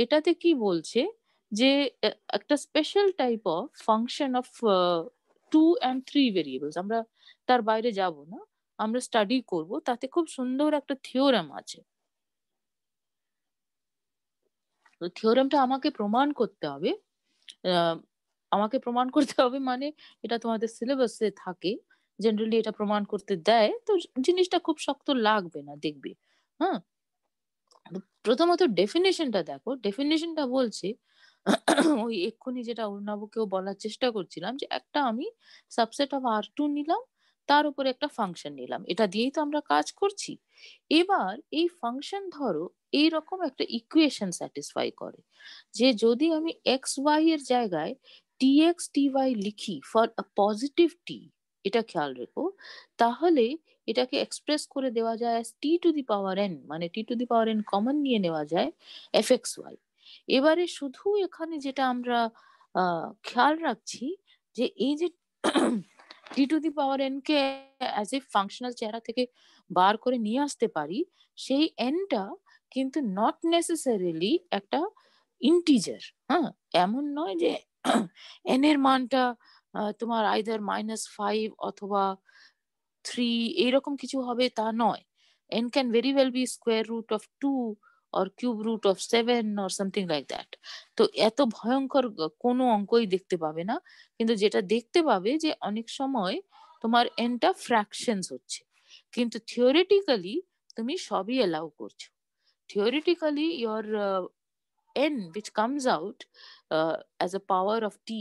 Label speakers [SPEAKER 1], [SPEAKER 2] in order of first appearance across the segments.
[SPEAKER 1] এটাতে কি বলছে যে একটা special type of function of two and three variables আমরা তার বাইরে যাব না আমরা স্টাডি করব তাতে খুব সুন্দর একটা থিওরাম আছে থিওরামটা আমাকে প্রমাণ করতে হবে আমাকে প্রমাণ করতে হবে মানে এটা তোমাদের সিলেবাসে থাকে জেনারেলি এটা প্রমাণ করতে দেয় তো জিনিসটা খুব শক্ত লাগবে না দেখবে হ্যাঁ প্রথমত ডেফিনেশনটা দেখো ডেফিনেশনটা বলছে ওই এক্ষুনি যেটা অর্ণাবকেও বলার চেষ্টা করছিলাম যে একটা আমি সাবসেট অফ আর টু নিলাম তার উপরে একটা ফাংশন নিলাম এটা দিয়েই তো আমরা কাজ করছি এবার এই ফাংশন ধরো এই রকম একটা ইকুয়েশন স্যাটিসফাই করে যে যদি আমি এক্স ওয়াই এর জায়গায় টি এক্স টি ওয়াই লিখি ফর আ পজিটিভ টি এটা খেয়াল রেখো তাহলে এটাকে এক্সপ্রেস করে দেওয়া যায় টি টু দি পাওয়ার এন মানে t to the power n common নিয়ে নেওয়া যায় এফ এক্স ওয়াই এবারে শুধু এখানে যেটা আমরা খেয়াল রাখছি যে এই যে t to the power n কে অ্যাজ এ ফাংশনাল চেহারা থেকে বার করে নিয়ে আসতে পারি সেই এনটা কিন্তু নট নেসেসারিলি একটা ইন্টিজার হ্যাঁ এমন নয় যে এন এর মানটা তোমার আইদার মাইনাস ফাইভ অথবা থ্রি এইরকম কিছু হবে তা নয় n can very well be square root of two or cube root of seven or something like that তো এত ভয়ঙ্কর কোনো অঙ্কই দেখতে পাবে না কিন্তু যেটা দেখতে পাবে যে অনেক সময় তোমার এনটা ফ্র্যাকশনস হচ্ছে কিন্তু থিওরিটিক্যালি তুমি সবই এলাউ করছো theoretically your n which comes out as a power of t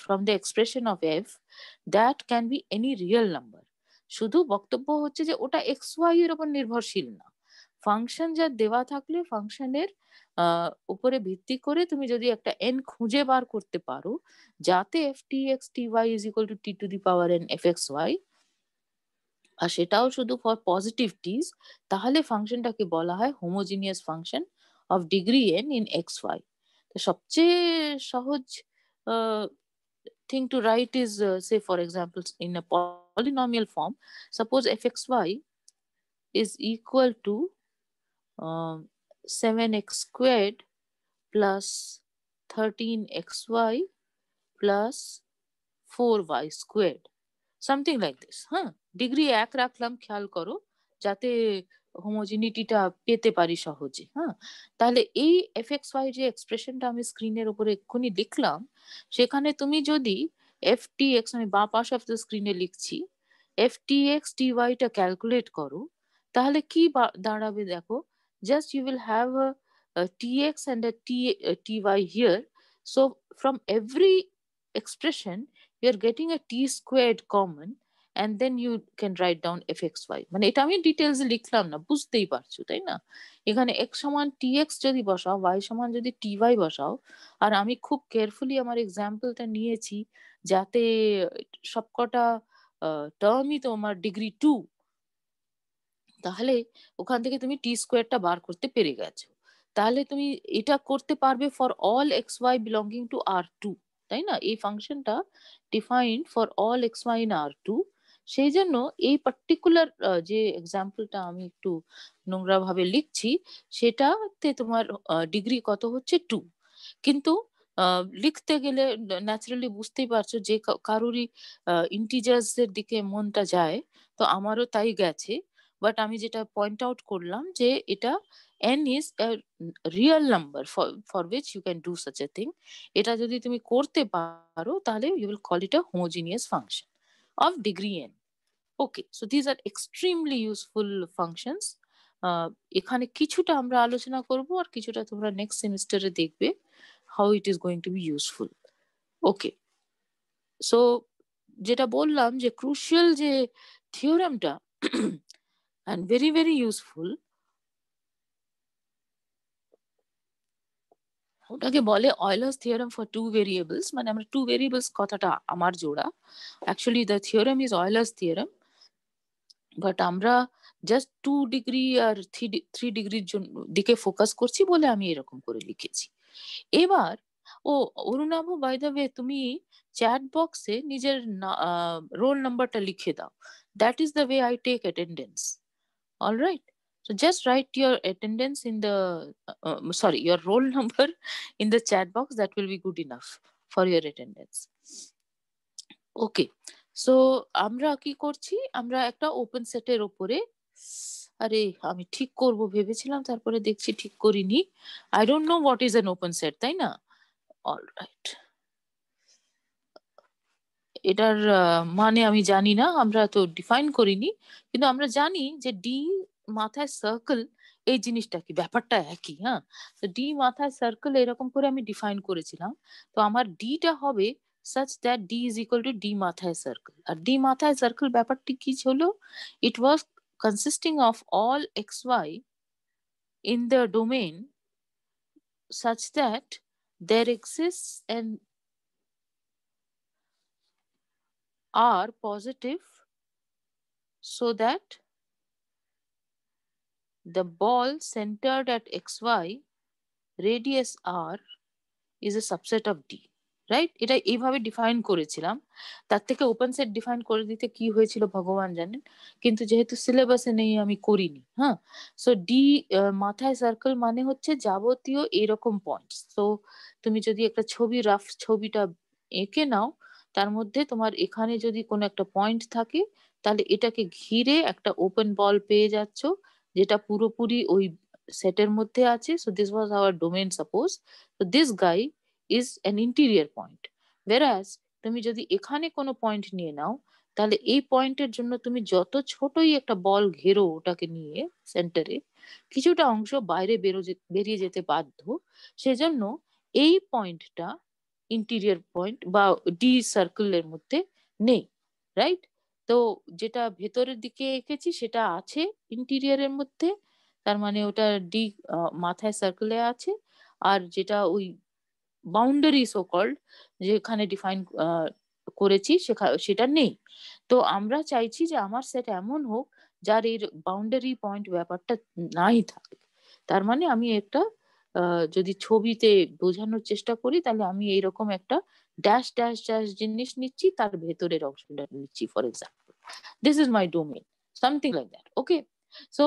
[SPEAKER 1] from the expression of f that can be any real number শুধু বক্তব্য হচ্ছে যে ওটা এক্স ওয়াই এর উপর নির্ভরশীল না ফাংশন যা দেওয়া থাকলে ফাংশনের উপরে ভিত্তি করে তুমি যদি একটা এন খুঁজে বার করতে পারো যাতে f t x t y is equal to t to the power n f x y আর সেটাও শুধু ফর পজিটিভ টিস তাহলে ফাংশনটাকে বলা হয় homogeneous function of degree n in x y সবচেয়ে সহজ thing to write is, uh, say, for example, in a polynomial form, suppose fxy is equal to um, 7x squared plus 13xy plus 4y squared. Something like this. Huh? Degree এক klam. খেয়াল karo. Jate. হোমোজিনিটিটা পেতে পারি সহজে হ্যাঁ তাহলে এই F x Y যে এক্সপ্রেশনটা আমি স্ক্রিনের উপরে এক্ষুনি লিখলাম সেখানে তুমি যদি এফ টি এক্স আমি বাঁ পাশ অফ দ্য স্ক্রিনে লিখছি এফ টি এক্স টি ওয়াইটা ক্যালকুলেট করো তাহলে কি দাঁড়াবে দেখো just you will have t x and t t y here so from every expression you are getting a t squared common and then you can write down f x y মানে এটা আমি details লিখলাম না বুঝতেই পারছো তাই না এখানে এক্স সমান টি এক্স যদি বসাও ওয়াই সমান যদি টি ওয়াই বসাও আর আমি খুব কেয়ারফুলি আমার এক্সাম্পলটা নিয়েছি যাতে সবকটা টার্মই তোমার ডিগ্রি টু তাহলে ওখান থেকে তুমি টি স্কোয়ারটা বার করতে পেরে গেছো তাহলে তুমি এটা করতে পারবে for all x y belonging to R two তাই না এই ফাংশনটা defined for all x y in R two সেই জন্য এই পার্টিকুলার যে এক্সাম্পলটা আমি একটু নোংরা ভাবে লিখছি সেটাতে তোমার ডিগ্রি কত হচ্ছে টু কিন্তু লিখতে গেলে ন্যাচারালি বুঝতেই পারছো যে কারোরই ইন্টিজার্স এর দিকে মনটা যায় তো আমারও তাই গেছে বাট আমি যেটা পয়েন্ট আউট করলাম যে এটা n is real number for which you can do such a thing এটা যদি তুমি করতে পারো তাহলে you will call it a homogeneous function of degree n okay so these are extremely useful functions এখানে কিছুটা আমরা আলোচনা করব আর কিছুটা তোমরা নেক্সট সেমিস্টারে দেখবে how it is going to be useful okay so যেটা বললাম যে ক্রুশিয়াল যে থিওরামটা অ্যান্ড ভেরি ভেরি ইউজফুল ওটাকে বলে Euler's theorem for two variables মানে আমরা টু ভেরিয়েবলস কথাটা আমার জোড়া actually the theorem is Euler's theorem but আমরা জাস্ট টু ডিগ্রি আর থ্রি ডিগ্রির জন্য দিকে ফোকাস করছি বলে আমি এরকম করে লিখেছি এবার ও অরুণাবু বাই দ্য ওয়ে তুমি চ্যাট বক্সে নিজের রোল নাম্বারটা লিখে দাও that is the way I take attendance alright So just write your attendance in the, uh, um, sorry, your roll number in the chat box. That will be good enough for your attendance. Okay. So আমরা কি করছি আমরা একটা open সেটের ওপরে আরে আমি ঠিক করব ভেবেছিলাম তারপরে দেখছি ঠিক করিনি I don't know what is an open set তাই না অলরাইট এটার মানে আমি জানি না আমরা তো ডিফাইন করিনি কিন্তু আমরা জানি যে ডি মাথায় সার্কেল এই জিনিসটা কি ব্যাপারটা একই হ্যাঁ তো ডি মাথায় সার্কেল এরকম করে আমি ডিফাইন করেছিলাম তো আমার ডিটা হবে such that d is equal to d মাথায় circle আর d মাথায় circle ব্যাপারটি কি ছিল it was consisting of all xy in the domain such that there exists and are positive so that The ball centered at xy, radius r, is a subset of d. Right এটা এইভাবে define করেছিলাম তার থেকে open set define করে দিতে কি হয়েছিল ভগবান জানেন কিন্তু যেহেতু সিলেবাসে নেই আমি করিনি হ্যাঁ সো ডি মাথায় সার্কেল মানে হচ্ছে যাবতীয় এরকম পয়েন্ট তো তুমি যদি একটা ছবি রাফ ছবিটা এঁকে নাও তার মধ্যে তোমার এখানে যদি কোনো একটা পয়েন্ট থাকে তাহলে এটাকে ঘিরে একটা ওপেন বল পেয়ে যাচ্ছ যেটা পুরোপুরি ওই সেটের মধ্যে আছে so this was our domain suppose তো this guy is an interior point ভেরাজ তুমি যদি এখানে কোনো পয়েন্ট নিয়ে নাও তাহলে এই পয়েন্টের জন্য তুমি যত ছোটই একটা বল ঘেরো ওটাকে নিয়ে সেন্টারে কিছুটা অংশ বাইরে বেরো বেরিয়ে যেতে বাধ্য সেজন্য এই পয়েন্টটা ইন্টিরিয়ার পয়েন্ট বা ডি সার্কেলের মধ্যে নেই রাইট তো যেটা ভেতরের দিকে এঁকেছি সেটা আছে ইন্টিরিয়ারের মধ্যে তার মানে ওটা ডি মাথায় সার্কেলে আছে আর যেটা ওই বাউন্ডারি সো কল্ড যেখানে ডিফাইন করেছি সেটা নেই তো আমরা চাইছি যে আমার সেট এমন হোক যার এর বাউন্ডারি পয়েন্ট ব্যাপারটা নাই থাকে তার মানে আমি একটা যদি ছবিতে বোঝানোর চেষ্টা করি তাহলে আমি এইরকম একটা ড্যাশ ড্যাশ ড্যাশ জিনিস নিচ্ছি তার ভেতরের অংশটা নিচ্ছি for example this is my domain something like that okay so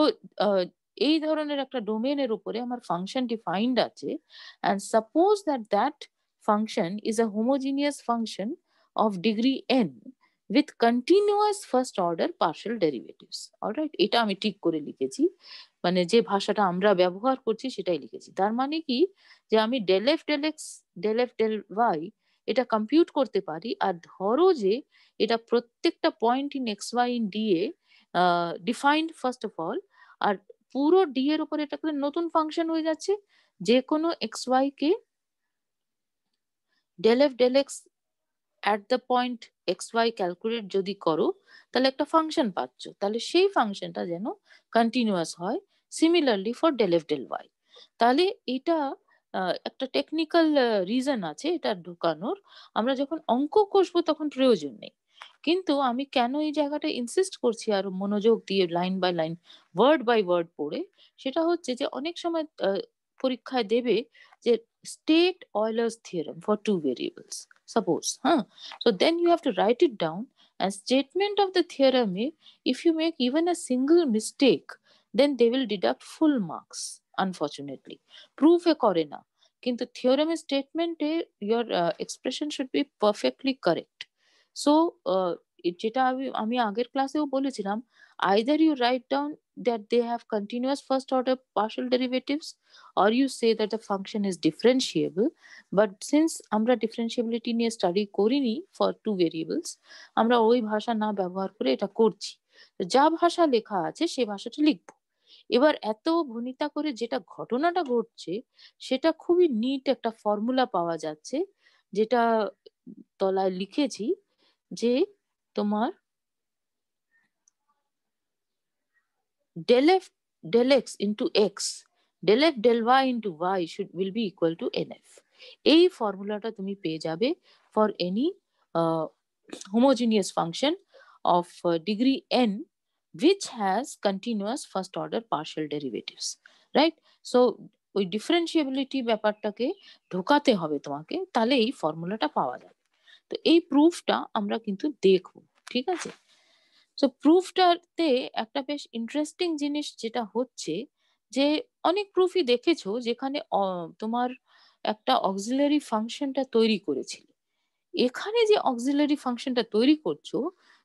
[SPEAKER 1] এই ধরনের একটা ডোমেনের উপরে আমার ফাংশন ডিফাইন্ড আছে and suppose that that function is a homogeneous function of degree n with continuous first order partial derivatives alright এটা আমি ঠিক করে লিখেছি মানে যে ভাষাটা আমরা ব্যবহার করছি সেটাই লিখেছি তার মানে কি যে আমি del f del x del f del y এটা কম্পিউট করতে পারি আর ধরো যে এটা প্রত্যেকটা point in x y in D এ ডিফাইন্ড ফার্স্ট অফ অল আর পুরো ডি এর উপর এটা করে নতুন ফাংশন হয়ে যাচ্ছে যে কোনো এক্স ওয়াই কে del f del x at the point x y calculate যদি করো তাহলে একটা ফাংশন পাচ্ছ তাহলে সেই ফাংশনটা যেন কন্টিনিউয়াস হয় similarly for del f del y তাহলে এটা একটা টেকনিক্যাল রিজন আছে এটা ঢোকানোর আমরা যখন অঙ্ক কষবো তখন প্রয়োজন নেই কিন্তু আমি কেন এই জায়গাটা ইনসিস্ট করছি আর মনোযোগ দিয়ে line by line word by word পড়ে সেটা হচ্ছে যে অনেক সময় পরীক্ষায় দেবে যে state Euler's theorem for two variables suppose হ্যাঁ so then you have to write it down and statement of the theorem if you make even a single mistake then they will deduct full marks unfortunately proof এ করে না কিন্তু theorem স্টেটমেন্টে your expression should be perfectly correct so যেটা আমি আমি আগের ক্লাসেও বলেছিলাম either you write down that they have continuous first order partial derivatives or you say that the function is differentiable but since আমরা ডিফারেন্সিয়েবিলিটি নিয়ে study করিনি for two variables আমরা ওই ভাষা না ব্যবহার করে এটা করছি যা ভাষা লেখা আছে সে ভাষাটা লিখবো এবার এত ভনিতা করে যেটা ঘটনাটা ঘটছে সেটা খুবই নিট একটা ফর্মুলা পাওয়া যাচ্ছে যেটা তলায় লিখেছি যে তোমার del f into x into del y into y should into be equal to n f এই ফর্মুলাটা তুমি পেয়ে যাবে for any homogeneous function of degree n which has continuous first order partial derivatives right so ওই differentiability ব্যাপারটাকে ঢোকাতে হবে তোমাকে তাহলে এই ফর্মুলাটা পাওয়া যাবে তো এই প্রুফটা আমরা কিন্তু দেখব ঠিক আছে তো প্রুফটাতে একটা বেশ ইন্টারেস্টিং জিনিস যেটা হচ্ছে যে অনেক প্রুফই দেখেছো যেখানে তোমার একটা অক্সিলারি ফাংশনটা তৈরি করেছিল এখানে যে অক্সিলারি ফাংশনটা তৈরি করছো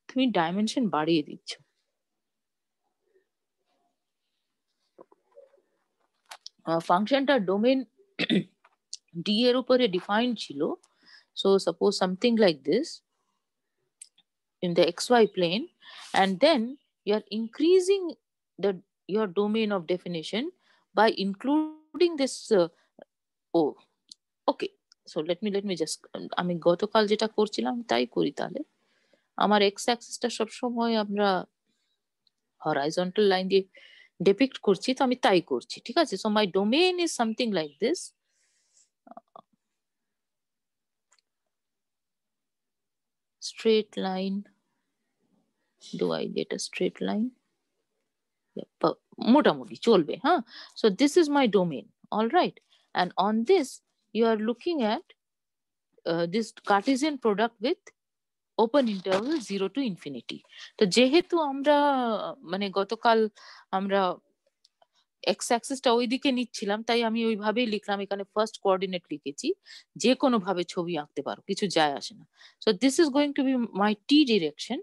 [SPEAKER 1] তুমি ডাইমেনশন বাড়িয়ে দিচ্ছ ফাংশনটা ডোমেন ডি এর উপরে ডিফাইন্ড ছিল so suppose something like this in the x y plane and then you are increasing the your domain of definition by including this uh, o okay so let me let me just আমি গতকাল যেটা করছিলাম তাই করি তাহলে আমার x অ্যাক্সিসটা সব সময় আমরা হরাইজন্টাল লাইন দিয়ে ডিপিক্ট করছি তো আমি তাই করছি ঠিক আছে so my domain is something like this straight line do i get a straight line মোটামুটি চলবে হ্যাঁ so this is my domain all right and on this you are looking at this Cartesian product with open interval zero to infinity তো যেহেতু আমরা মানে গতকাল আমরা x অ্যাক্সিসটা ওই দিকে নিচ্ছিলাম তাই আমি ওইভাবেই লিখলাম এখানে ফার্স্ট কোঅর্ডিনেট লিখেছি যে কোনো ভাবে ছবি আঁকতে পারো কিছু যায় আসে না so this is going to be my t direction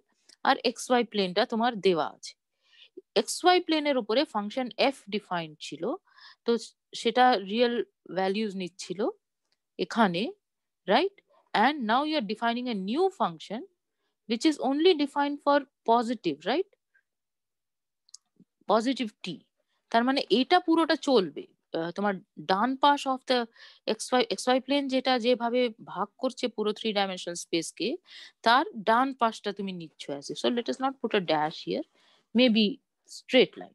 [SPEAKER 1] আর এক্স ওয়াই প্লেনটা তোমার দেওয়া আছে এক্স ওয়াই প্লেনের উপরে ফাংশন এফ ডিফাইন ছিল তো সেটা রিয়েল ভ্যালিউজ নিচ্ছিল এখানে right And now you're defining a new function, which is only defined for positive, right? Positive t তার মানে এটা পুরোটা চলবে তোমার ডান পাশ of the x y x y plane যেটা যেভাবে ভাগ করছে পুরো থ্রি ডাইমেনশনাল স্পেসকে তার ডান পাশটা তুমি নিচ্ছ আছে so let's not put a dash here maybe straight line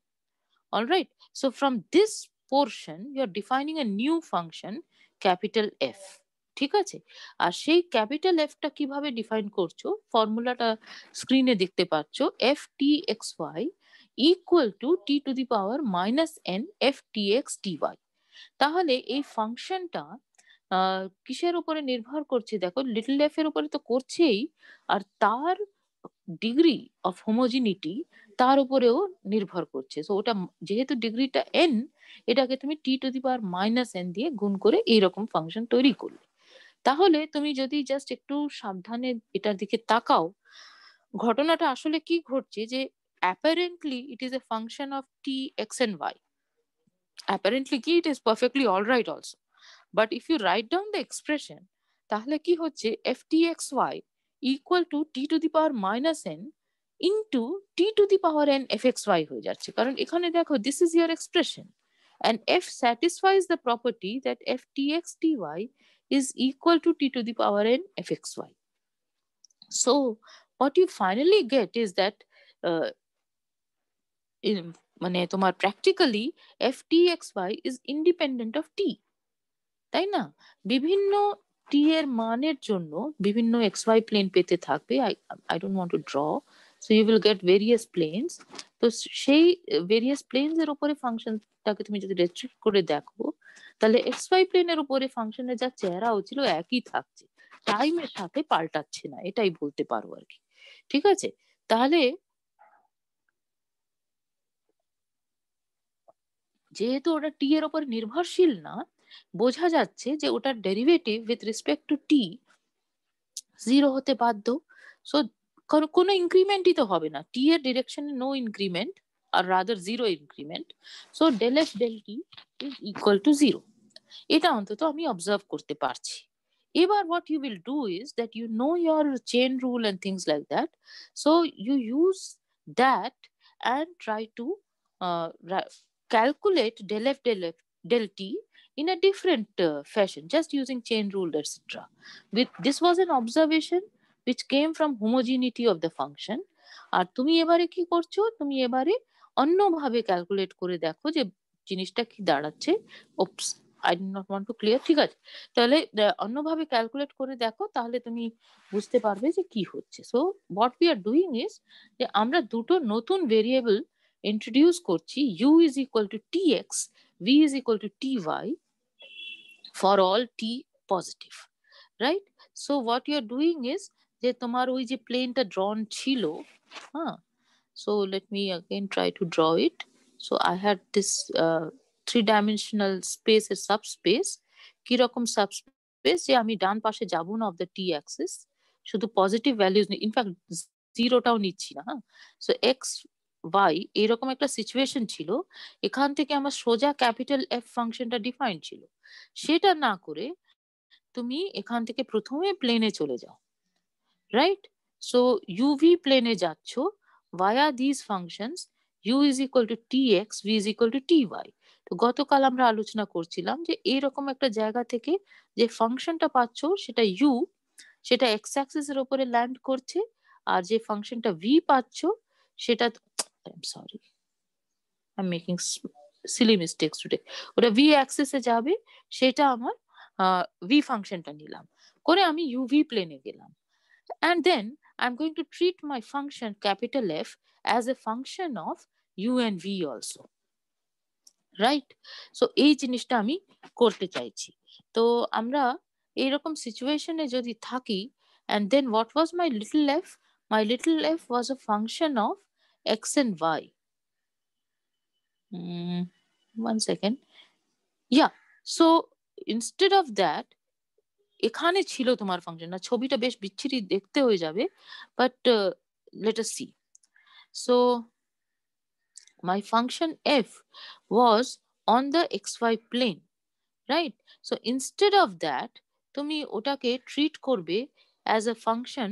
[SPEAKER 1] all right so from this portion you are defining a new function capital F ঠিক আছে আর সেই ক্যাপিটাল এফটা কিভাবে ডিফাইন করছো ফর্মুলাটা স্ক্রিনে দেখতে পাচ্ছ F t x y equal to t to the power minus n f t x t y তাহলে এই ফাংশনটা কিসের উপরে নির্ভর করছে দেখো লিটল এফ এর উপরে তো করছেই আর তার ডিগ্রি অফ হোমোজিনিটি তার উপরেও নির্ভর করছে সো ওটা যেহেতু ডিগ্রিটা এন এটাকে তুমি t to the power minus n দিয়ে গুণ করে এইরকম ফাংশন তৈরি করলে তাহলে তুমি যদি জাস্ট একটু সাবধানে এটার দিকে তাকাও ঘটনাটা আসলে কি ঘটছে যে apparently it is a function of t x and y apparently কি it is perfectly all right also but if you write down the expression তাহলে কি হচ্ছে F t x y equal to t to the power minus n into t to the power n f x y হয়ে যাচ্ছে কারণ এখানে দেখো this is your expression and f satisfies the property that f tx dy is equal to t to the power n y. So what you finally get is that uh, in, মানে তোমার practically F t x y is independent of t তাই না বিভিন্ন t এর মানের জন্য বিভিন্ন x y plane পেতে I I I don't want to draw so you will get various planes তো সেই ভেরিয়াস প্লেনস এর function ताकि तुम्हें जो রেস্ট্রিক্ট करे देखो, তাহলে এক্স ওয়াই প্লেনের উপরে ফাংশনের যা চেহারা হচ্ছিল একই থাকছে টাইমের সাথে পাল্টাচ্ছে না এটাই বলতে পারো আর কি ঠিক আছে তাহলে যেহেতু ওটা টি এর ওপর নির্ভরশীল না বোঝা যাচ্ছে যে ওটার derivative with respect to t zero হতে বাধ্য সো কোনো ইনক্রিমেন্টই তো হবে না টি এর ডিরেকশনে no increment or rather zero increment. So delta f t is equal to zero. Eta onthoto ami observe korte parchi. Ebar what you will do is that you know your chain rule and things like that. So you use that and try to uh, calculate delta f del t in a different uh, fashion, just using chain rule, etc. With this was an observation which came from homogeneity of the function. Are tumi ebare ki korcho? Tumi ebare uh, অন্যভাবে calculate করে দেখো যে জিনিসটা কি দাঁড়াচ্ছে oops I not want to clear ঠিক আছে তাহলে অন্যভাবে ক্যালকুলেট করে দেখো তাহলে তুমি বুঝতে পারবে যে কি হচ্ছে so what we are doing is যে আমরা দুটো নতুন ভেরিয়েবল ইন্ট্রোডিউস করছি u is equal to t x v is equal to t y for all t positive right so what you are doing is যে তোমার ওই যে প্লেনটা ড্রন ছিল হ্যাঁ so let me again try to draw it so i had this uh, three dimensional space a subspace কিরকম subspace যে আমি ডান পাশে যাব না অফ দ্য টি অ্যাক্সিস শুধু পজিটিভ ভ্যালুজ ইনফ্যাক্ট জিরোটাও নিচ্ছি না হ্যাঁ সো এক্স ওয়াই এরকম একটা সিচুয়েশন ছিল এখান থেকে আমার সোজা ক্যাপিটাল এফ ফাংশনটা ডিফাইন ছিল সেটা না করে তুমি এখান থেকে প্রথমে প্লেনে চলে যাও রাইট সো ইউভি প্লেনে যাচ্ছ via these functions u is equal to tx v is equal to ty তো গতকাল আমরা আলোচনা করছিলাম যে এরকম একটা জায়গা থেকে যে ফাংশনটা পাচ্ছ সেটা ইউ সেটা এক্স অ্যাক্সিস এর উপরে ল্যান্ড করছে আর যে ফাংশনটা ভি পাচ্ছ সেটা sorry I am making silly mistakes today ওটা ভি অ্যাক্সিসে যাবে সেটা আমার ভি ফাংশনটা নিলাম করে আমি ইউভি প্লেনে গেলাম and then I'm going to treat my function capital F as a function of U and V also. Right? So, H in ishtami korte chaichi. So, amra erokom situation e jodi thaki, and then what was my little f? My little f was a function of x and y. Hmm, one second. Yeah. So, instead of that, এখানে ছিল তোমার function না ছবিটা বেশ বিচ্ছিরি দেখতে হয়ে যাবে but let us see so my function f was on the x y plane right so instead of that তুমি ওটাকে ট্রিট করবে as a function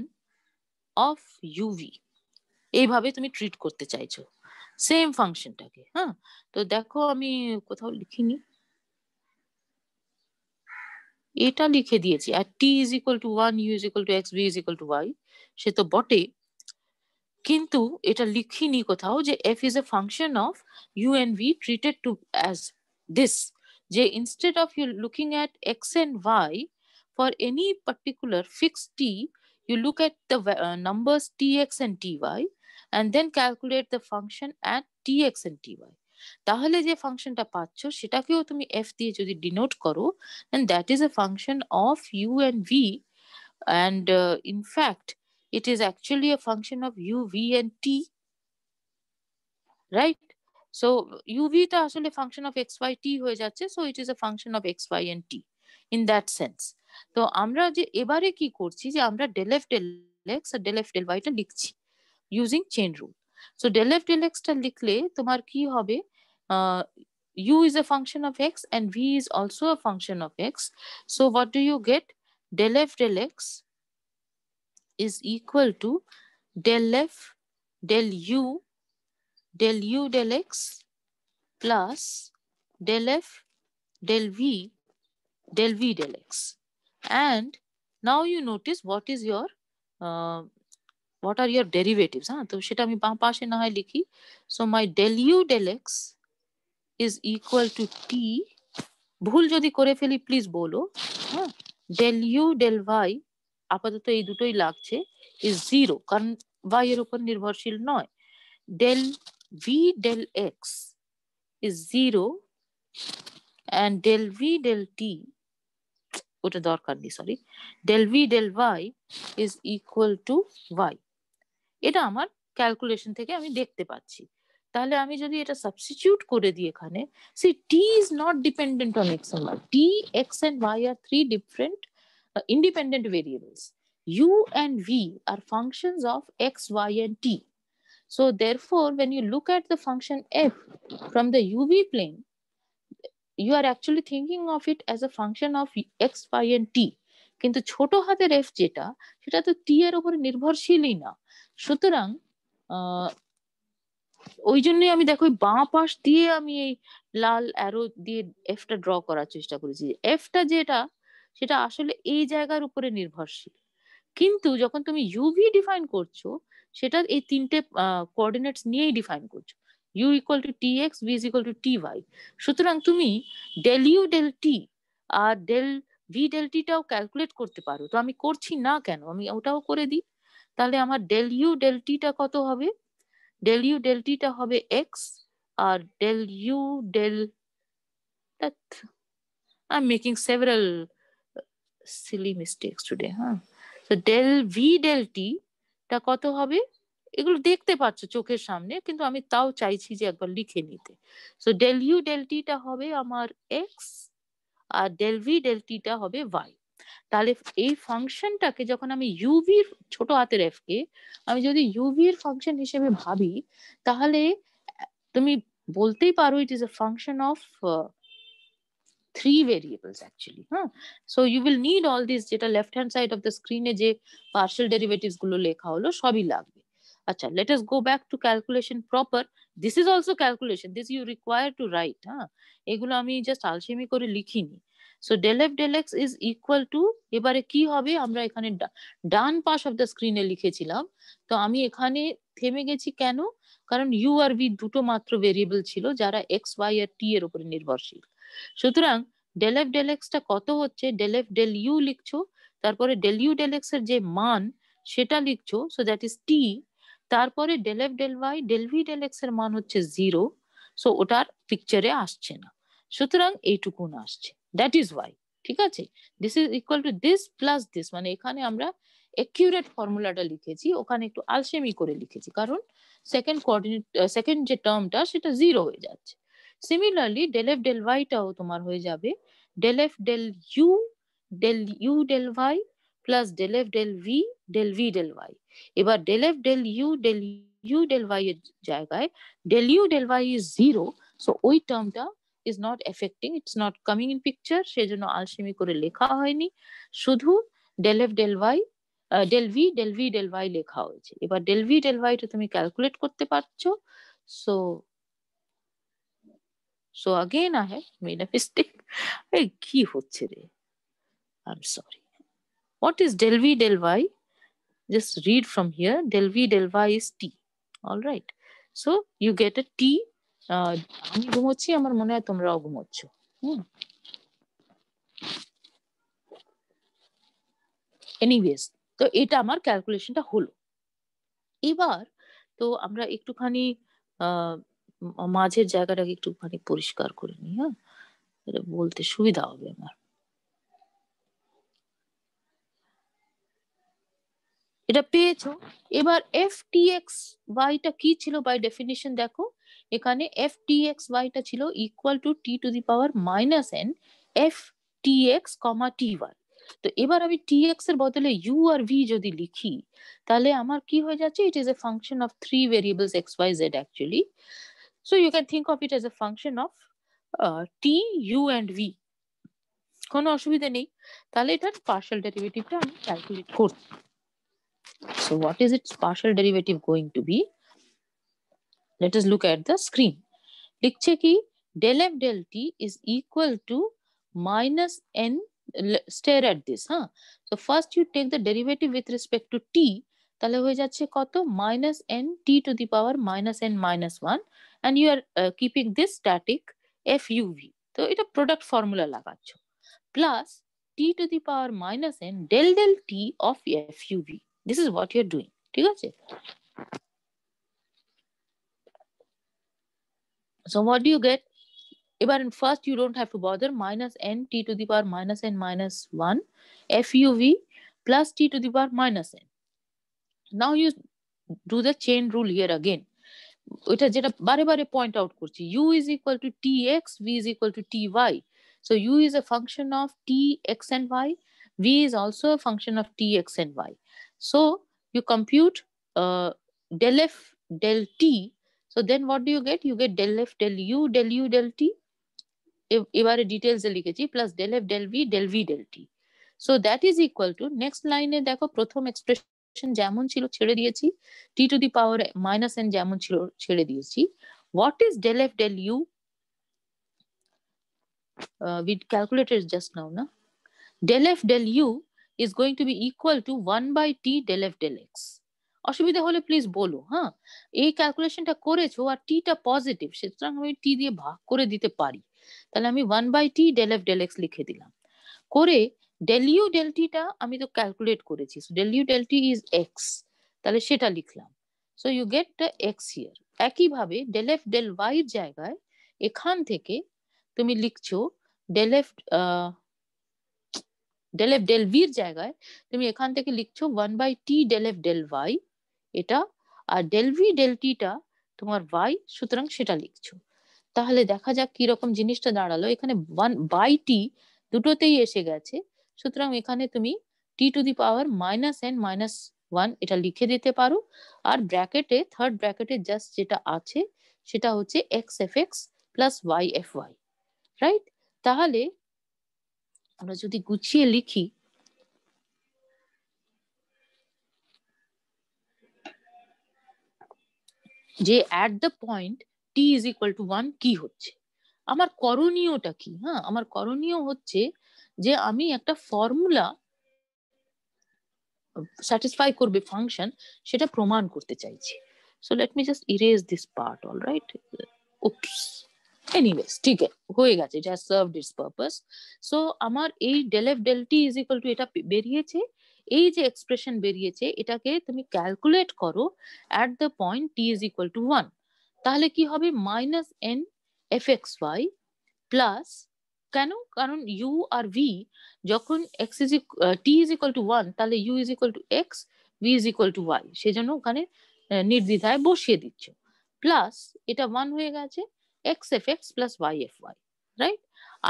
[SPEAKER 1] of u v এইভাবে তুমি ট্রিট করতে চাইছো সেম ফাংশনটাকে হ্যাঁ তো দেখো আমি কোথাও লিখিনি এটা লিখে দিয়েছি আর t is equal to one u is equal to x v is equal to y সে তো বটে কিন্তু এটা লিখিনি কোথাও যে f is a function of u and v treated to as this যে instead of u looking at x and y for any particular fixed t, you look at the uh, numbers tx and ty and then calculate the function at tx and ty. তাহলে যে ফাংশনটা পাচ্ছ সেটাকেও তুমি F দিয়ে যদি denote করো that is a function of u and v and in fact it is actually a function of u v and t right so ইউভিটা আসলে function of x y t হয়ে যাচ্ছে so it is a function of x y and t in that sense তো আমরা যে এবারে কি করছি যে আমরা ডেলেফ ডেল এক্স আর ডেলেফ ডেল ওয়াইটা লিখছি using chain rule del f del x এক্সটা লিখলে তোমার কি হবে u is a function of x and v is also a function of x. So what do you get? Del f del x is equal to del f del u del u del x plus del f del v del v del x. And now you notice what is your uh, what are your derivatives হ্যাঁ তো সেটা আমি বাঁ পাশে না হয় লিখি so my del u del x is equal to t ভুল যদি করে ফেলি প্লিজ বলো হ্যাঁ ডেল ইউ ডেল ভাই আপাতত এই দুটোই লাগছে ইজ জিরো কারণ ওয়াই এর উপর নির্ভরশীল নয় del v del x is zero and del v del t ওটা দরকার নেই sorry del v del y is equal to y এটা আমার ক্যালকুলেশন থেকে আমি দেখতে পাচ্ছি তাহলে আমি যদি এটা সাবস্টিটিউট করে দিই এখানে see t is not dependent on x and y t x and y are three different independent variables u and v are functions of x y and t so therefore when you look at the function f from the uv plane you are actually thinking of it as a function of x y and t কিন্তু ছোট হাতের F যেটা সেটা তো টি এর উপরে নির্ভরশীলই না সুতরাং ওই জন্যই আমি দেখো বাঁ পাশ দিয়ে আমি এই লাল অ্যারো দিয়ে এফটা ড্র করার চেষ্টা করেছি এফটা যেটা সেটা আসলে এই জায়গার উপরে নির্ভরশীল কিন্তু যখন তুমি ইউভি ডিফাইন করছো সেটা এই তিনটে কোঅর্ডিনেটস নিয়েই ডিফাইন করছো u equal to t x v is equal to t y সুতরাং তুমি ডেল ইউ ডেল টি আর ডেল ভি ডেলটিটাও ক্যালকুলেট করতে পারো তো আমি করছি না কেন আমি ওটাও করে দিই তাহলে আমার ডেল ইউ ডেলটিটা কত হবে ডেল ইউ ডেলটিটা হবে এক্স আর del u del I am making several silly mistake today হ্যাঁ তো ডেল ভি ডেলটি টা কত হবে এগুলো দেখতে পাচ্ছ চোখের সামনে কিন্তু আমি তাও চাইছি যে একবার লিখে নিতে সো ডেল ইউ ডেলটিটা হবে আমার এক্স আর ডেল ভি ডেল টিটা হবে ওয়াই তাহলে এই ফাংশনটাকে যখন আমি ইউভির ছোট হাতের এফ কে আমি যদি ইউভির ফাংশন হিসেবে ভাবি তাহলে তুমি বলতেই পারো it uh, is a function of three variables actually হ্যাঁ so you will need all this যেটা left hand side of the স্ক্রিনে যে পার্সেল ডেরিভেটিভস গুলো লেখা হলো সবই লাগবে আচ্ছা let let go back to calculation proper this is is calculation this you require to write write. হ্যাঁ? এগুলো আমি জাস্ট আলসেমি করে লিখিনি so del f del x is equal to এবারে কি হবে আমরা এখানে ডান পাশ অফ দ্য স্ক্রিনে লিখেছিলাম তো আমি এখানে থেমে গেছি কেন কারণ ইউ আর ভি দুটো মাত্র ভেরিয়েবল ছিল যারা এক্স ওয়াই আর টি এর উপরে নির্ভরশীল সুতরাং ডেল এফ ডেল এক্সটা কত হচ্ছে ডেল এফ ডেল ইউ লিখছো তারপরে ডেল ইউ ডেল এক্স এর যে মান সেটা লিখছো সো দ্যাট ইজ টি তারপরে del f del y del v del x এর মান হচ্ছে জিরো সো ওটার পিকচারে আসছে না সুতরাং এইটুকুন আসছে দ্যাট ইজ ওয়াই ঠিক আছে this is equal to this plus this মানে এখানে আমরা অ্যাকিউরেট ফর্মুলাটা লিখেছি ওখানে একটু আলসেমি করে লিখেছি কারণ সেকেন্ড কোঅর্ডিনেট সেকেন্ড যে টার্মটা সেটা জিরো হয়ে যাচ্ছে সিমিলারলি ডেল এফ ডেল ওয়াইটাও তোমার হয়ে যাবে del f del u del u del y plus del f del v del v del y এবার del f del u del u del y এর জায়গায় del u del y is zero so ওই টার্মটা is not affecting it's not coming in picture সেজন্য আলসেমি করে লেখা হয়নি শুধু del f del y del v del v del y লেখা হয়েছে এবার ডেল ভি ডেল ওয়াইটা তুমি ক্যালকুলেট করতে পারছো so so again I have made a mistake কি হচ্ছে রে I am sorry What is del V del Y? Just read from here. Del V del Y is T. All right. So you get a T. Uh, আমি ঘুমোচ্ছি আমার মনে হয় তোমরাও ঘুমোচ্ছ হুম anyways তো এটা আমার ক্যালকুলেশনটা হলো এবার তো আমরা একটুখানি মাঝের জায়গাটাকে একটুখানি পরিষ্কার করে নিই হ্যাঁ বলতে সুবিধা হবে আমার এটা পেয়েছো এবার এফ টি এক্স ওয়াইটা কি ছিল বাই ডেফিনিশন দেখো এখানে এফ টি এক্স ওয়াইটা ছিল equal to t to the power minus n f t x comma t y তো এবার আমি টি এক্স এর বদলে ইউ আর ভি যদি লিখি তাহলে আমার কি হয়ে যাচ্ছে it is a function of three variables x y z actually so you can think of it as a function of t u and v কোনো অসুবিধা নেই তাহলে এটার পার্শিয়াল ডেরিভেটিভটা আমি ক্যালকুলেট করছি So what is its partial derivative going to be? Let us look at the screen. लिखिए कि del f del t is equal to minus n. Stare at this. Huh? So first you take the derivative with respect to t. তাহলে হয়ে যাচ্ছে কত minus n t to the power minus n minus 1 and you are uh, keeping this static fuv. it a product formula lagacho. Plus t to the power minus n del del t of fuv this is what you're doing ঠিক আছে So what do you get? Even first, you don't have to bother minus n t to the power minus n minus 1 fuv plus t to the power minus n. Now you do the chain rule here again. এটা যেটা বারে বারে point out করছি u is equal to tx v is equal to ty so u is a function of t x and y v is also a function of t x and y so you compute uh, del f del t. So then what do you get? You get del f del u del u del t. এবারে details এ লিখেছি plus del f del v del v del t. So that is equal to next লাইনে দেখো প্রথম expression যেমন ছিল ছেড়ে দিয়েছি t to the power minus n যেমন ছিল ছেড়ে দিয়েছি what is del f del u uh, we calculated just now na del f del u is going to be equal to 1 by t del f del x অসুবিধা হলে please বলো হ্যাঁ এই ক্যালকুলেশনটা করেছো আর টি টা পজিটিভ সুতরাং আমি টি দিয়ে ভাগ করে দিতে পারি তাহলে আমি one by t del f del x লিখে দিলাম করে ডেল ইউ ডেল টিটা আমি তো ক্যালকুলেট করেছি so del u del t is x তাহলে সেটা লিখলাম so you get the x here একইভাবে ডেল এফ ডেল ওয়াই জায়গায় এখান থেকে তুমি লিখছো del f del f del ভির জায়গায় তুমি এখান থেকে লিখছো one by t del f del y এটা আর ডেল ভি ডেল টিটা তোমার ওয়াই সুতরাং সেটা লিখছো তাহলে দেখা যাক কি রকম জিনিসটা দাঁড়ালো এখানে ওয়ান বাই টি দুটোতেই এসে গেছে সুতরাং এখানে তুমি t to the power minus n minus one এটা লিখে দিতে পারো আর ব্র্যাকেটে থার্ড ব্র্যাকেটে জাস্ট যেটা আছে সেটা হচ্ছে x f x plus y f y right তাহলে আমরা যদি গুছিয়ে লিখি যে at the point t is equal to one কি হচ্ছে আমার করণীয়টা কি হ্যাঁ আমার করণীয় হচ্ছে যে আমি একটা ফর্মুলা স্যাটিসফাই করবে ফাংশন সেটা প্রমাণ করতে চাইছি so let me just erase this part all right oops anyways ঠিক আছে হয়ে গেছে it has served its purpose so আমার এই del f del t is equal to এটা বেরিয়েছে এই যে এক্সপ্রেশন বেরিয়েছে এটাকে তুমি ক্যালকুলেট করো at the point t is equal to one তাহলে কি হবে minus n f x y plus কেন কারণ ইউ আর ভি যখন x is t is equal to one তাহলে u is equal to x v is equal to y সেজন্য ওখানে নির্দ্বিধায় বসিয়ে দিচ্ছ প্লাস এটা ওয়ান হয়ে গেছে x f x plus y right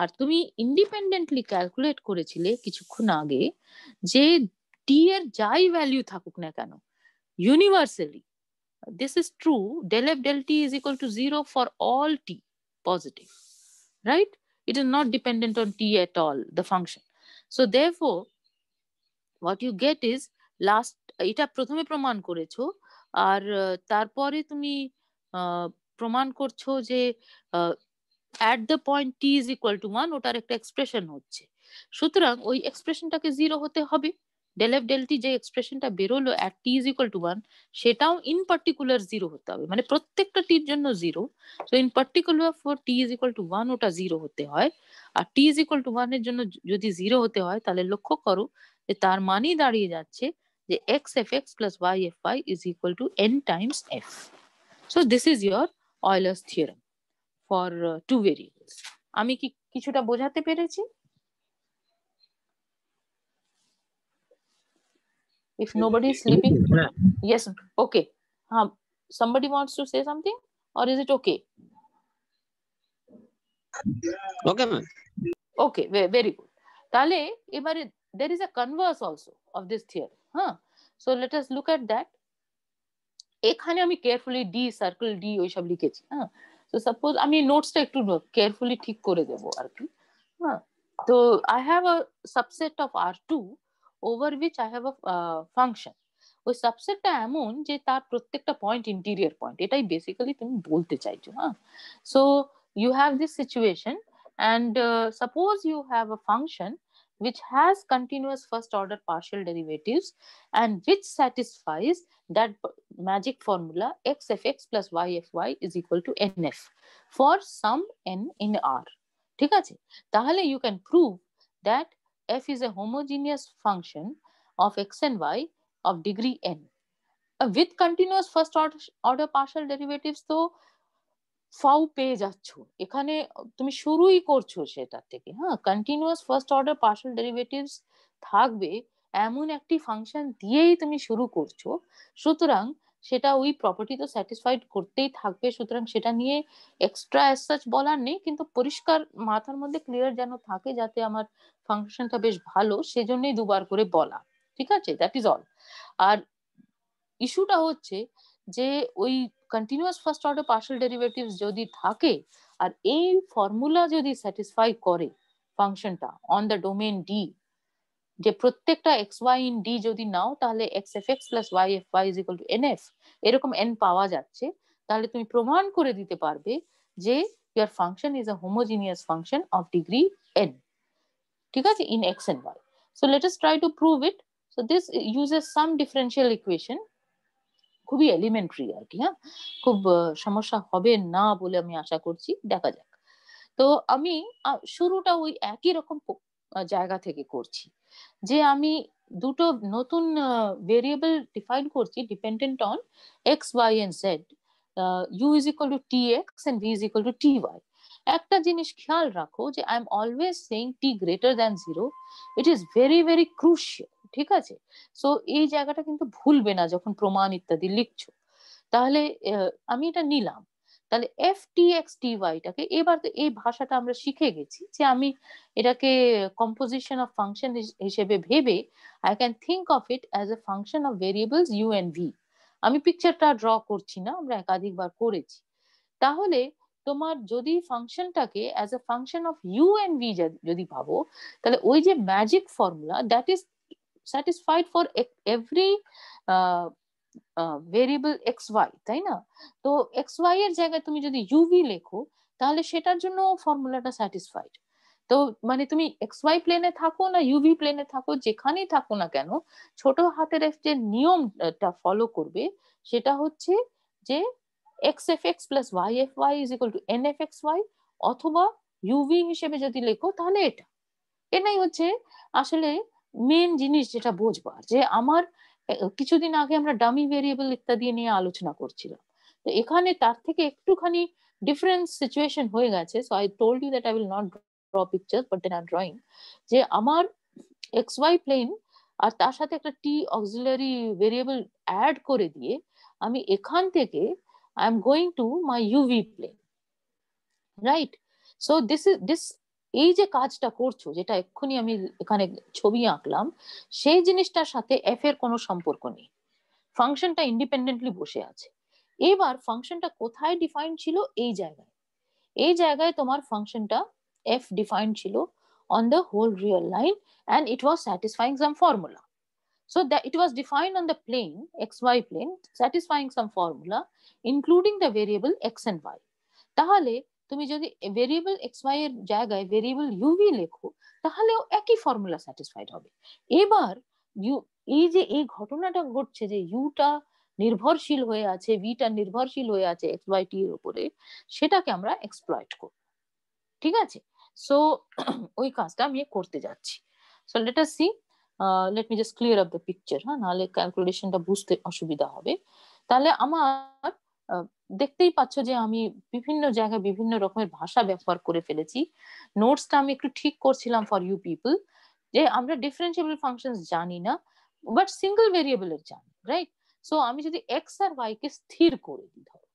[SPEAKER 1] আর তুমি ইন্ডিপেন্ডেন্টলি ক্যালকুলেট করেছিলে কিছুক্ষণ আগে যে ডি এর যাই ভ্যালু থাকুক না কেন universally this is true del f del t is equal to zero for all t positive right it is not dependent on t at all the function so therefore what you get is last এটা প্রথমে প্রমাণ করেছো আর তারপরে তুমি প্রমাণ করছো যে at the point t is equal to one ওটার একটা এক্সপ্রেশন হচ্ছে সুতরাং ওই এক্সপ্রেশনটাকে জিরো হতে হবে ডেল এফ ডেল টি যে এক্সপ্রেশনটা বেরোলো at t is equal to one সেটাও ইন পার্টিকুলার জিরো হতে হবে মানে প্রত্যেকটা টির জন্য জিরো তো in particular for t is equal to one ওটা জিরো হতে হয় আর টি ইজ ইকুয়াল টু এর জন্য যদি জিরো হতে হয় তাহলে লক্ষ্য করো যে তার মানেই দাঁড়িয়ে যাচ্ছে যে x f x plus y f y is equal to n times f so this is your Euler's theorem for two variables আমি কি কিছুটা বোঝাতে পেরেছি if nobody is sleeping yes okay huh. somebody wants to say something or is it okay okay ma'am okay very good তাহলে এবারে there is a converse also of this theory huh so let us look at that এখানে আমি carefully D circle D ওইসব লিখেছি হ্যাঁ তো suppose আমি নোটসটা একটু কেয়ারফুলি ঠিক করে দেবো আর কি হ্যাঁ তো I have a subset of R two over which I have a function ওই সাবসেটটা এমন যে তার প্রত্যেকটা পয়েন্ট ইন্টিরিয়ার পয়েন্ট এটাই বেসিক্যালি তুমি বলতে চাইছো হ্যাঁ so you have this situation and suppose you have a function which has continuous first order partial derivatives and which satisfies that magic formula xfx plus yfy is equal to nf for some n in r. ঠিক you can prove that f is a homogeneous function of x and y of degree n. Uh, with continuous first order, order partial derivatives though ফাউ পেয়ে যাচ্ছ এখানে তুমি শুরুই করছো সেটা থেকে হ্যাঁ continuous first order partial derivatives থাকবে এমন একটি ফাংশন দিয়েই তুমি শুরু করছো সুতরাং সেটা ওই প্রপার্টি তো স্যাটিসফাইড করতেই থাকবে সুতরাং সেটা নিয়ে এক্সট্রা অ্যাসাচ বলার নেই কিন্তু পরিষ্কার মাথার মধ্যে ক্লিয়ার যেন থাকে যাতে আমার ফাংশনটা বেশ ভালো সেজন্যই দুবার করে বলা ঠিক আছে দ্যাট ইজ অল আর ইস্যুটা হচ্ছে যে ওই continuous first order partial derivatives যদি থাকে আর এই ফর্মুলা যদি স্যাটিসফাই করে ফাংশনটা অন দ্য ডোমেন ডি যে প্রত্যেকটা এক্স ওয়াই ইন ডি যদি নাও তাহলে x f x plus y f y is equal to n f এরকম এন পাওয়া যাচ্ছে তাহলে তুমি প্রমাণ করে দিতে পারবে যে your function is a homogeneous function of degree n ঠিক আছে in x and y so let try to prove it so this uses some differential equation খুবই এলিমেন্টারি আর কি হ্যাঁ খুব সমস্যা হবে না বলে আমি আশা করছি দেখা যাক তো আমি শুরুটা ওই একই রকম জায়গা থেকে করছি যে আমি দুটো নতুন ভেরিয়েবল ডিফাইন করছি dependent on x y and z u is equal to t x and v is equal to t y একটা জিনিস খেয়াল রাখো যে I am always saying t greater than zero it is very very crucial ঠিক আছে so এই জায়গাটা কিন্তু ভুলবে না যখন প্রমাণ ইত্যাদি লিখছো তাহলে আমি এটা নিলাম তাহলে এফ টি এক্স টি ওয়াইটাকে এবার তো এই ভাষাটা আমরা শিখে গেছি যে আমি এটাকে কম্পোজিশন অফ ফাংশন হিসেবে ভেবে I can think of it as a function of variables u and v আমি পিকচারটা ড্র করছি না আমরা একাধিকবার করেছি তাহলে তোমার যদি ফাংশনটাকে as a function of u and v যদি ভাবো তাহলে ওই যে magic formula that is satisfied for every variable x y তাই না তো এক্স ওয়াই এর জায়গায় তুমি যদি ইউভি লেখো তাহলে সেটার জন্য ফর্মুলাটা স্যাটিসফাইড তো মানে তুমি এক্স ওয়াই প্লেনে থাকো না ইউভি প্লেনে থাকো যেখানেই থাকো না কেন ছোট হাতের এফ যে নিয়মটা ফলো করবে সেটা হচ্ছে যে x f x plus y f y is equal n f x y অথবা ইউভি হিসেবে যদি লেখো তাহলে এটা এটাই হচ্ছে আসলে মেন জিনিস যেটা বোঝবার যে আমার কিছুদিন আগে আমরা ডামি ভেরিয়েবল ইত্যাদি নিয়ে আলোচনা করছিলাম তো এখানে তার থেকে একটুখানি ডিফারেন্ট সিচুয়েশন হয়ে গেছে so I told you that I will not draw picture but then আর ড্রয়িং যে আমার এক্স ওয়াই প্লেন আর তার সাথে একটা টি অক্সিলারি ভেরিয়েবল অ্যাড করে দিয়ে আমি এখান থেকে I am going to my u v plane right so this is this এই যে কাজটা করছো যেটা এক্ষুনি আমি এখানে ছবি আঁকলাম সেই জিনিসটার সাথে এফ এর কোনো সম্পর্ক নেই ফাংশনটা ইন্ডিপেন্ডেন্টলি বসে আছে এবার ফাংশনটা কোথায় ডিফাইন ছিল এই জায়গায় এই জায়গায় তোমার ফাংশনটা এফ ডিফাইন ছিল on the whole real line and it was satisfying some formula so that it was define on the plane x y plane satisfying some formula including the variable x and y তাহলে তুমি যদি variable x y এর জায়গায় variable UV লেখো তাহলেও একই formula satisfied হবে এবার ইউ এই যে এই ঘটনাটা ঘটছে যে ইউটা নির্ভরশীল হয়ে আছে ভিটা নির্ভরশীল হয়ে আছে এক্স ওয়াই টি এর উপরে সেটাকে আমরা এক্সপ্লয়েট করব ঠিক আছে সো ওই কাজটা আমি করতে যাচ্ছি so let us see let me just clear up the picture হ্যাঁ নাহলে ক্যালকুলেশনটা বুঝতে অসুবিধা হবে তাহলে আমার দেখতেই পাচ্ছ যে আমি বিভিন্ন জায়গায় বিভিন্ন রকমের ভাষা ব্যবহার করে ফেলেছি নোটসটা আমি একটু ঠিক করছিলাম ফর ইউ পিপল যে আমরা ডিফারেন্সিয়েবল ফাংশন জানি না বাট সিঙ্গল ভেরিয়েবলের জানি রাইট সো আমি যদি এক্স আর ওয়াই কে স্থির করে দিই ধরো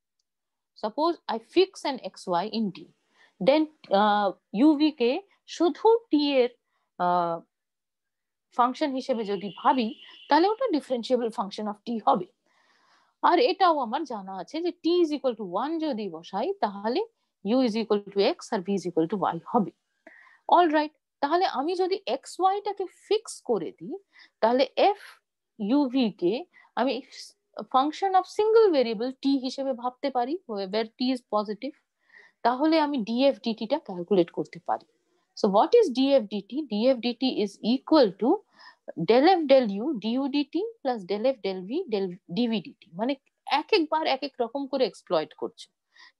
[SPEAKER 1] suppose I fix an x y in t then u v কে শুধু টি এর ফাংশন হিসেবে যদি ভাবি তাহলে ওটা ডিফারেন্সিয়েবল ফাংশন অফ টি হবে আর এটাও আমার জানা আছে যে t is equal to one যদি বসাই তাহলে u is equal to x আর v is equal to y হবে অল রাইট তাহলে আমি যদি এক্স ওয়াইটাকে ফিক্স করে দিই তাহলে এফ ইউভি কে আমি function of single variable t হিসেবে ভাবতে পারি ওয়েভার টি ইজ পজিটিভ তাহলে আমি ডিএফ ডিটিটা ক্যালকুলেট করতে পারি so what is d f d t d f d t is equal to del f del u d u d t plus del f del v del d v d t মানে এক একবার এক এক রকম করে এক্সপ্লয়েড করছে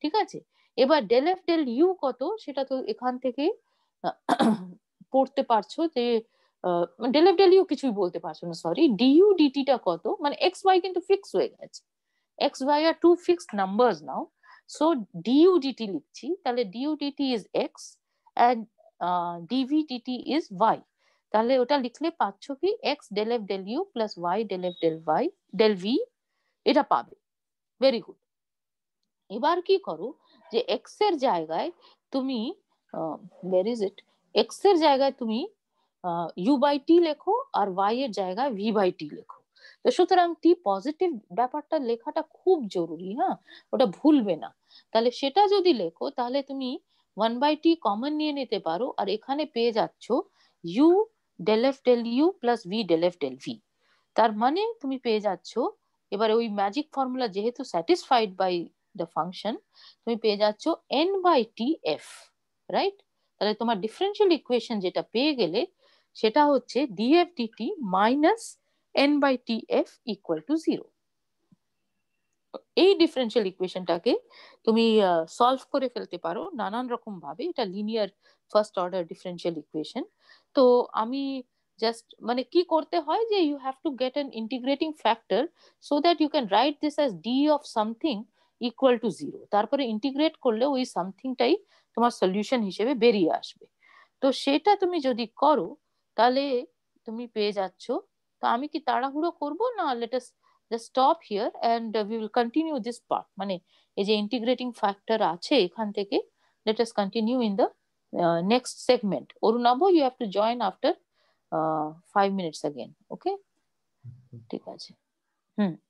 [SPEAKER 1] ঠিক আছে এবার ডেল এফ ডেল ইউ কত সেটা তো এখান থেকে পড়তে পারছো যে ডেল এফ ডেল ইউ কিছুই বলতে পারছো না সরি ডিউ ডিটিটা কত মানে এক্স ওয়াই কিন্তু ফিক্স হয়ে গেছে এক্স ওয়াই আর two fix numbers now so d u d t লিখছি তাহলে d u d t is x and d v d t is y তাহলে ওটা লিখলে পাচ্ছ কি x del f del u plus y del f del y del v এটা পাবে ভেরি গুড এবার কি করো যে এক্স এর জায়গায় তুমি ওয়ার ইজ ইট এক্স এর জায়গায় তুমি ইউ বাই টি লেখো আর ওয়াই এর জায়গায় ভি বাই টি লেখো তো সুতরাং টি পজিটিভ ব্যাপারটা লেখাটা খুব জরুরি হ্যাঁ ওটা ভুলবে না তাহলে সেটা যদি লেখো তাহলে তুমি ওয়ান বাই টি কমন নিয়ে নিতে পারো আর এখানে পেয়ে যাচ্ছ u del f del u plus v del f del v তার মানে তুমি পেয়ে যাচ্ছ এবারে ওই ম্যাজিক ফর্মুলা যেহেতু স্যাটিসফাইড বাই দ্য ফাংশন তুমি পেয়ে যাচ্ছ n by t f right তাহলে তোমার ডিফারেন্সিয়াল ইকুয়েশন যেটা পেয়ে গেলে সেটা হচ্ছে d t minus n by t f equal to zero এই ডিফারেন্সিয়াল ইকুয়েশনটাকে তুমি সলভ করে ফেলতে পারো নানান রকম ভাবে এটা linear first order differential equation তো আমি জাস্ট মানে কি করতে হয় যে you have to get an integrating factor so that you can write this as d of something equal to zero তারপরে ইন্টিগ্রেট করলে ওই সামথিংটাই তোমার সলিউশন হিসেবে বেরিয়ে আসবে তো সেটা তুমি যদি করো তাহলে তুমি পেয়ে যাচ্ছ তো আমি কি তাড়াহুড়ো করব না let us just stop here and we will continue this part মানে এই যে ইন্টিগ্রেটিং ফ্যাক্টর আছে এখান থেকে let us continue in the next segment. Orunabo, you have to join after uh, five minutes again. Okay? Mm -hmm. Hmm